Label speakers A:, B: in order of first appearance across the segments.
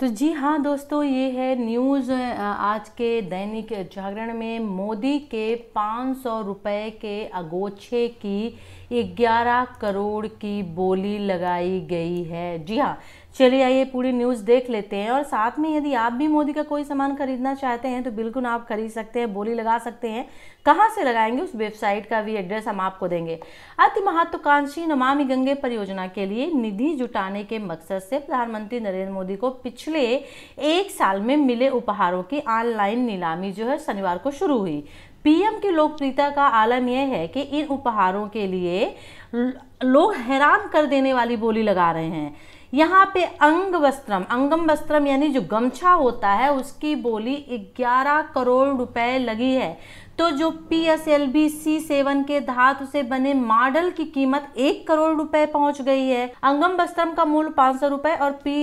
A: तो जी हाँ दोस्तों ये है न्यूज़ आज के दैनिक जागरण में मोदी के पाँच सौ रुपये के अगोछे की ग्यारह करोड़ की बोली लगाई गई है जी हाँ चलिए आइए पूरी न्यूज़ देख लेते हैं और साथ में यदि आप भी मोदी का कोई सामान खरीदना चाहते हैं तो बिल्कुल आप खरीद सकते हैं बोली लगा सकते हैं कहाँ से लगाएंगे उस वेबसाइट का भी एड्रेस हम आपको देंगे अति महत्वाकांक्षी नमामि गंगे परियोजना के लिए निधि जुटाने के मकसद से प्रधानमंत्री नरेंद्र मोदी को पिछले एक साल में मिले उपहारों की ऑनलाइन नीलामी जो है शनिवार को शुरू हुई पीएम की लोकप्रियता का आलम यह है कि इन उपहारों के लिए लोग हैरान कर देने वाली बोली लगा रहे हैं यहाँ पे अंग वस्त्रम अंगम वस्त्रम यानी जो गमछा होता है उसकी बोली 11 करोड़ रुपए लगी है तो जो P S L B C seven के धातु से बने मॉडल की कीमत एक करोड़ रुपए पहुंच गई है अंगम वस्त्रम का मूल पाँच सौ रुपए और P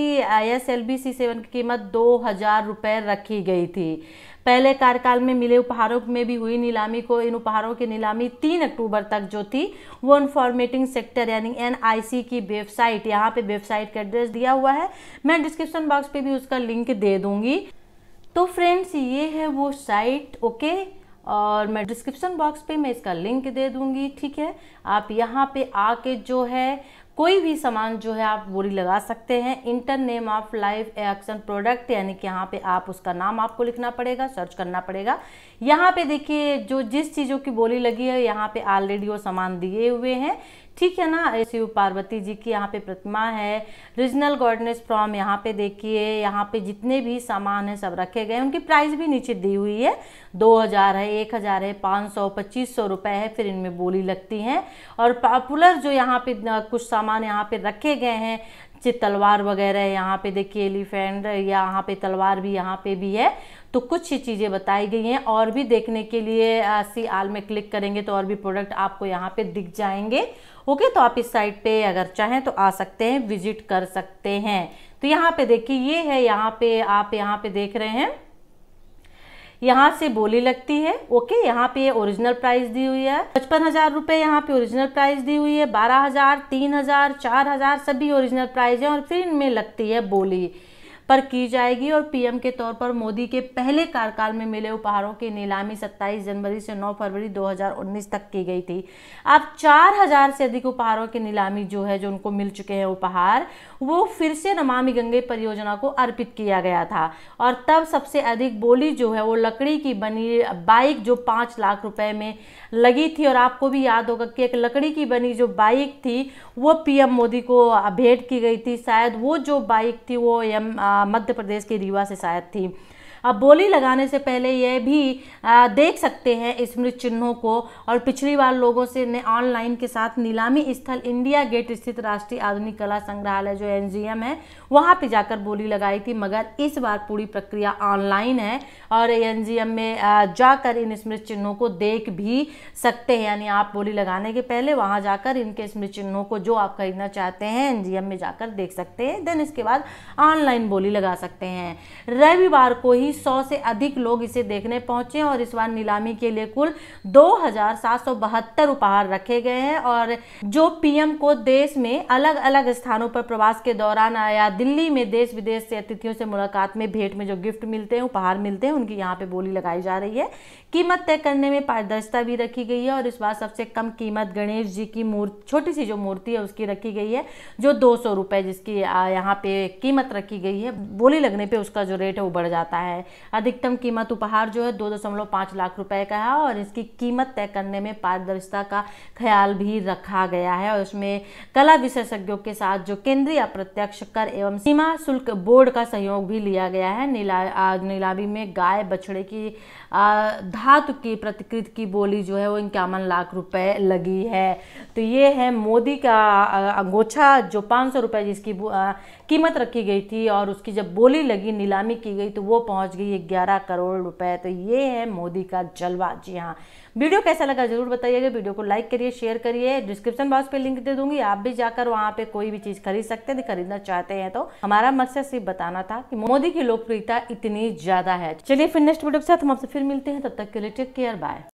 A: S L B C seven की कीमत दो हजार रुपए रखी गई थी पहले कार्यकाल में मिले उपहारों में भी हुई नीलामी को इन उपहारों की नीलामी तीन अक्टूबर तक जो थी वो इन्फॉर्मेटिंग सेक्टर यानी एन की वेबसाइट यहाँ पे वेबसाइट का एड्रेस दिया हुआ है मैं डिस्क्रिप्शन बॉक्स पे भी उसका लिंक दे दूंगी तो फ्रेंड्स ये है वो साइट ओके और मैं डिस्क्रिप्शन बॉक्स पे मैं इसका लिंक दे दूंगी ठीक है आप यहाँ पे आके जो है कोई भी सामान जो है आप बोली लगा सकते हैं enter name of live action product यानी कि यहाँ पे आप उसका नाम आपको लिखना पड़ेगा सर्च करना पड़ेगा यहाँ पे देखिए जो जिस चीज़ों की बोली लगी है यहाँ पे ऑलरेडी वो सामान दिए हुए हैं ठीक है ना शिव पार्वती जी की यहाँ पे प्रतिमा है रीजनल गॉडनेस फ्रॉम यहाँ पे देखिए यहाँ पे जितने भी सामान हैं सब रखे गए उनकी प्राइस भी नीचे दी हुई है दो हज़ार है एक हज़ार है पाँच सौ पच्चीस सौ रुपये है फिर इनमें बोली लगती हैं और पॉपुलर जो यहाँ पे कुछ सामान यहाँ पे रखे गए हैं से तलवार वगैरह यहाँ पे देखिए एलिफेंट या यहाँ पे तलवार भी यहाँ पे भी है तो कुछ ही चीज़ें बताई गई हैं और भी देखने के लिए सी आल में क्लिक करेंगे तो और भी प्रोडक्ट आपको यहाँ पे दिख जाएंगे ओके तो आप इस साइट पे अगर चाहें तो आ सकते हैं विजिट कर सकते हैं तो यहाँ पे देखिए ये है यहाँ पे आप यहाँ पे देख रहे हैं यहाँ से बोली लगती है ओके यहाँ पे ओरिजिनल प्राइस दी हुई है पचपन हजार रुपए यहाँ पे ओरिजिनल प्राइस दी हुई है बारह हजार तीन हजार चार हजार सभी ओरिजिनल प्राइस है और फिर इनमें लगती है बोली पर की जाएगी और पीएम के तौर पर मोदी के पहले कार्यकाल में मिले उपहारों की नीलामी सत्ताईस जनवरी से नौ फरवरी दो तक की गई थी अब चार से अधिक उपहारों की नीलामी जो है जो उनको मिल चुके हैं उपहार वो फिर से नमामि गंगे परियोजना को अर्पित किया गया था और तब सबसे अधिक बोली जो है वो लकड़ी की बनी बाइक जो पाँच लाख रुपए में लगी थी और आपको भी याद होगा कि एक लकड़ी की बनी जो बाइक थी वो पीएम मोदी को भेंट की गई थी शायद वो जो बाइक थी वो एम आ, मध्य प्रदेश के रीवा से शायद थी अब बोली लगाने से पहले यह भी आ, देख सकते हैं स्मृति चिन्हों को और पिछली बार लोगों से ने ऑनलाइन के साथ नीलामी स्थल इंडिया गेट स्थित राष्ट्रीय आधुनिक कला संग्रहालय जो एन है वहाँ पर जाकर बोली लगाई थी मगर इस बार पूरी प्रक्रिया ऑनलाइन है और एन में जाकर इन स्मृति चिन्हों को देख भी सकते हैं यानी आप बोली लगाने के पहले वहाँ जाकर इनके स्मृति चिन्हों को जो आप खरीदना चाहते हैं एन में जाकर देख सकते हैं देन इसके बाद ऑनलाइन बोली लगा सकते हैं रविवार को ही सौ से अधिक लोग इसे देखने पहुंचे और इस बार नीलामी के लिए कुल दो उपहार रखे गए हैं और जो पीएम को देश में अलग अलग स्थानों पर प्रवास के दौरान आया दिल्ली में देश विदेश से अतिथियों से मुलाकात में भेंट में जो गिफ्ट मिलते हैं उपहार मिलते हैं उनकी यहाँ पे बोली लगाई जा रही है कीमत तय करने में पारदर्शिता भी रखी गई है और इस बार सबसे कम कीमत गणेश जी की मूर्ति छोटी सी जो मूर्ति है उसकी रखी गई है जो दो सौ जिसकी यहाँ पे कीमत रखी गई है बोली लगने पर उसका जो रेट है वो बढ़ जाता है अधिकतम कीमत उपहार जो है दो दशमलव पाँच लाख रुपए का है और इसकी कीमत तय करने में पारदर्शिता का ख्याल भी रखा गया है और इसमें कला विशेषज्ञों के साथ जो केंद्रीय अप्रत्यक्ष कर एवं सीमा शुल्क बोर्ड का सहयोग भी लिया गया है नीला नीलामी में गाय बछड़े की धातु की प्रतिकृति की बोली जो है वो इक्यावन लाख रुपए लगी है तो ये है मोदी का अंगोछा जो पाँच सौ रुपये जिसकी कीमत रखी गई थी और उसकी जब बोली लगी नीलामी की गई तो वो पहुंच पहुंच गई है ग्यारह करोड़ रुपए तो ये है मोदी का जलवा जी हाँ वीडियो कैसा लगा जरूर बताइएगा वीडियो को लाइक करिए शेयर करिए डिस्क्रिप्शन बॉक्स पे लिंक दे दूंगी आप भी जाकर वहाँ पे कोई भी चीज़ खरीद सकते हैं खरीदना चाहते हैं तो हमारा मकसद सिर्फ बताना था कि मोदी की लोकप्रियता इतनी ज़्यादा है चलिए फिर नेक्स्ट वीडियो के साथ हम आपसे फिर मिलते हैं तब तक के लिए टेक केयर बाय